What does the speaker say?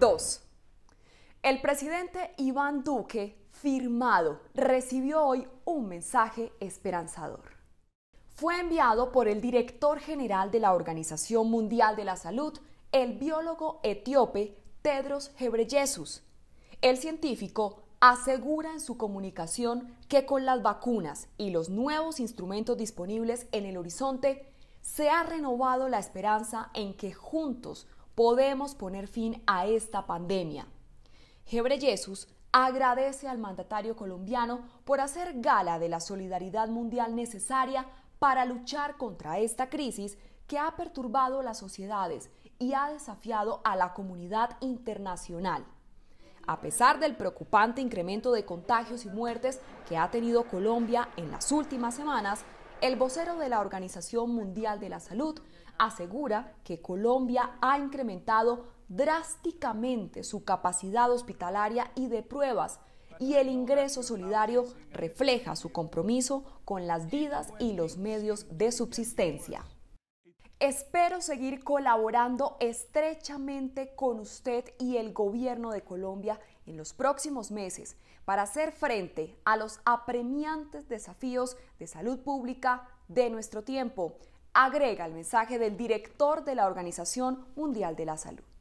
2. el presidente Iván Duque, firmado, recibió hoy un mensaje esperanzador. Fue enviado por el director general de la Organización Mundial de la Salud, el biólogo etíope Tedros Gebreyesus. El científico asegura en su comunicación que con las vacunas y los nuevos instrumentos disponibles en el horizonte, se ha renovado la esperanza en que juntos podemos poner fin a esta pandemia. Hebre Jesús agradece al mandatario colombiano por hacer gala de la solidaridad mundial necesaria para luchar contra esta crisis que ha perturbado las sociedades y ha desafiado a la comunidad internacional. A pesar del preocupante incremento de contagios y muertes que ha tenido Colombia en las últimas semanas, el vocero de la Organización Mundial de la Salud asegura que Colombia ha incrementado drásticamente su capacidad hospitalaria y de pruebas y el ingreso solidario refleja su compromiso con las vidas y los medios de subsistencia. Espero seguir colaborando estrechamente con usted y el gobierno de Colombia en los próximos meses para hacer frente a los apremiantes desafíos de salud pública de nuestro tiempo, agrega el mensaje del director de la Organización Mundial de la Salud.